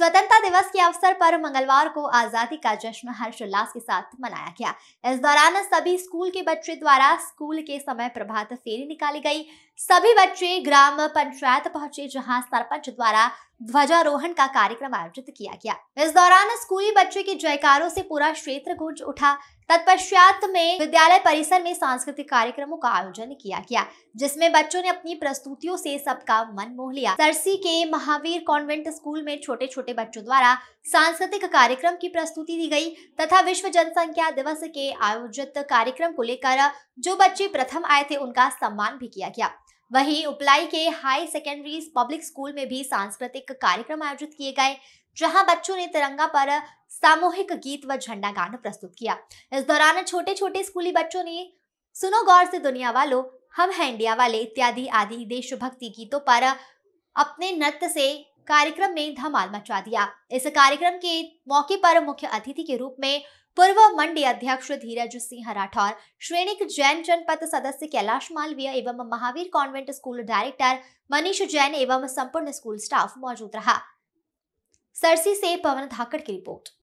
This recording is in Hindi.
स्वतंत्रता दिवस के अवसर पर मंगलवार को आजादी का जश्न हर्षोल्लास के साथ मनाया गया इस दौरान सभी स्कूल के बच्चे द्वारा स्कूल के समय प्रभात फेरी निकाली गई सभी बच्चे ग्राम पंचायत पहुंचे जहां सरपंच द्वारा ध्वजारोहण का कार्यक्रम आयोजित किया गया इस दौरान स्कूली बच्चों के जयकारों से पूरा क्षेत्र गूंज उठा तत्पश्चात में विद्यालय परिसर में सांस्कृतिक कार्यक्रमों का आयोजन किया गया जिसमें बच्चों ने अपनी प्रस्तुतियों से सबका मन मोह लिया सरसी के महावीर कॉन्वेंट स्कूल में छोटे छोटे बच्चों द्वारा सांस्कृतिक कार्यक्रम की प्रस्तुति दी गई तथा विश्व जनसंख्या दिवस के आयोजित कार्यक्रम को लेकर जो बच्चे प्रथम आए थे उनका सम्मान भी किया गया वहीं उपलाई के हाई सेकेंडरी पब्लिक स्कूल में भी सांस्कृतिक कार्यक्रम आयोजित किए गए जहां बच्चों ने तिरंगा पर सामूहिक गीत व झंडा गान प्रस्तुत किया इस दौरान छोटे छोटे स्कूली बच्चों ने सुनो गौर से दुनिया वालों हम हैं इंडिया वाले इत्यादि आदि देशभक्ति गीतों पर अपने नृत्य से कार्यक्रम में धमाल मचा दिया इस कार्यक्रम के मौके पर मुख्य अतिथि के रूप में पूर्व मंडी अध्यक्ष धीरज सिंह राठौर श्रेणी जैन जनपद सदस्य कैलाश मालवीय एवं Mahavir convent school director Manish Jain एवं संपूर्ण स्कूल स्टाफ मौजूद रहा सरसी से पवन धाकड़ की रिपोर्ट